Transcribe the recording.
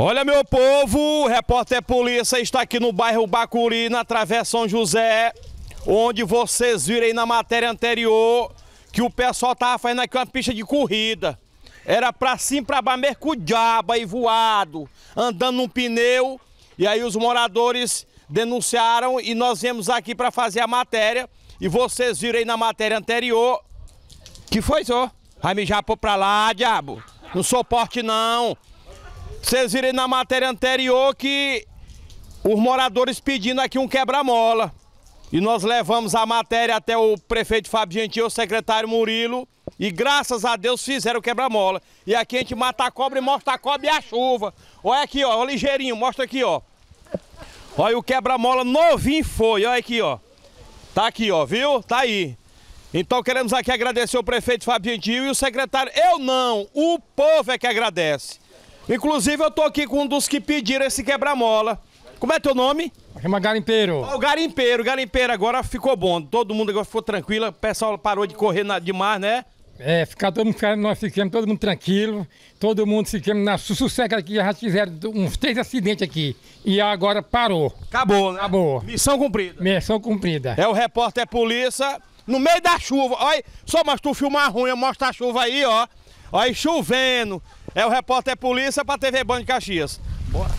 Olha, meu povo, o repórter Polícia está aqui no bairro Bacuri, na Travessa São José, onde vocês viram aí na matéria anterior que o pessoal estava fazendo aqui uma pista de corrida. Era para cima, para baixo, com e voado, andando num pneu. E aí os moradores denunciaram e nós viemos aqui para fazer a matéria. E vocês viram aí na matéria anterior que foi, só. Vai mijar para lá, diabo. Não sou porte, não. Vocês viram na matéria anterior que os moradores pedindo aqui um quebra-mola. E nós levamos a matéria até o prefeito Fábio Gentil, o secretário Murilo, e graças a Deus fizeram quebra-mola. E aqui a gente mata a cobra e mostra a cobra e a chuva. Olha aqui, ó, ligeirinho, mostra aqui, ó. Olha o quebra-mola novinho foi, olha aqui, ó. Tá aqui, ó, viu? Tá aí. Então queremos aqui agradecer o prefeito Fábio Gentil e o secretário. Eu não, o povo é que agradece. Inclusive, eu tô aqui com um dos que pediram esse quebra-mola. Como é teu nome? Chama Garimpeiro. Ah, o Garimpeiro, Garimpeiro agora ficou bom. Todo mundo agora ficou tranquilo, o pessoal parou de correr na, demais, né? É, ficar todo mundo, nós ficamos todo mundo tranquilo, todo mundo ficamos na sossego aqui, já tiveram uns três acidentes aqui. E agora parou. Acabou, né? Acabou. Missão cumprida. Missão cumprida. É o repórter é polícia, no meio da chuva. Olha, só mas tu filmar ruim, mostra a chuva aí, ó. Olha, chovendo, é o repórter Polícia para TV Band de Caxias. Bora.